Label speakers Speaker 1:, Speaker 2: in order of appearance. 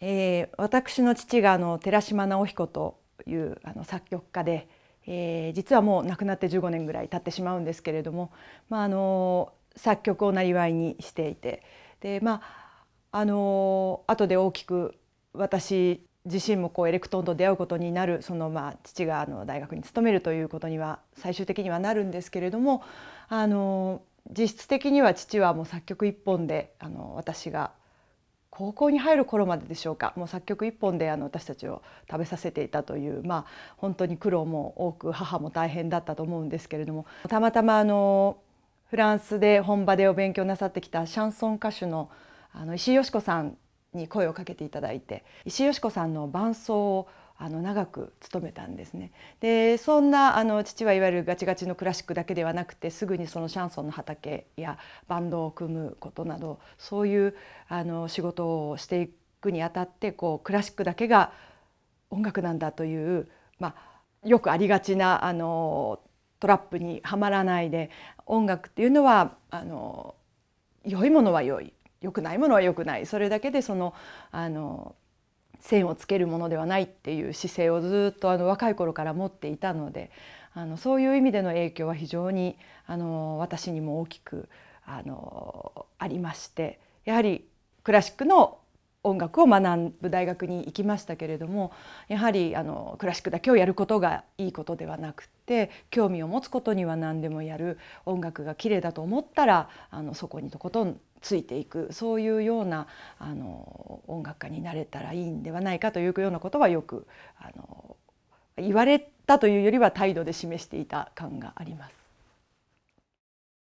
Speaker 1: えー、私の父があの寺島直彦というあの作曲家で、えー、実はもう亡くなって15年ぐらい経ってしまうんですけれども、まあ、あの作曲をなりわいにしていてでまああの後で大きく私自身もこうエレクトーンと出会うことになるそのまあ父があの大学に勤めるということには最終的にはなるんですけれどもあの実質的には父はもう作曲一本であの私が高校に入る頃まででしょうかもう作曲一本であの私たちを食べさせていたという、まあ、本当に苦労も多く母も大変だったと思うんですけれどもたまたまあのフランスで本場でお勉強なさってきたシャンソン歌手のあの石井よし子さんに声をかけていただいて石井よし子さんの伴奏をあの長く勤めたんですねでそんなあの父はいわゆるガチガチのクラシックだけではなくてすぐにそのシャンソンの畑やバンドを組むことなどそういうあの仕事をしていくにあたってこうクラシックだけが音楽なんだという、まあ、よくありがちなあのトラップにはまらないで音楽っていうのはあの良いものは良い良くないものは良くないそれだけでそのあの線をつけるものではないっていう姿勢をずっとあの若い頃から持っていたのであのそういう意味での影響は非常にあの私にも大きくあのありましてやはりクラシックの音楽を学ぶ大学に行きましたけれどもやはりあのクラシックだけをやることがいいことではなくて興味を持つことには何でもやる音楽が綺麗だと思ったらあのそこにとことんついていくそういうようなあの音楽家になれたらいいんではないかというようなことはよくあの言われたというよりは態度で示していた感があります。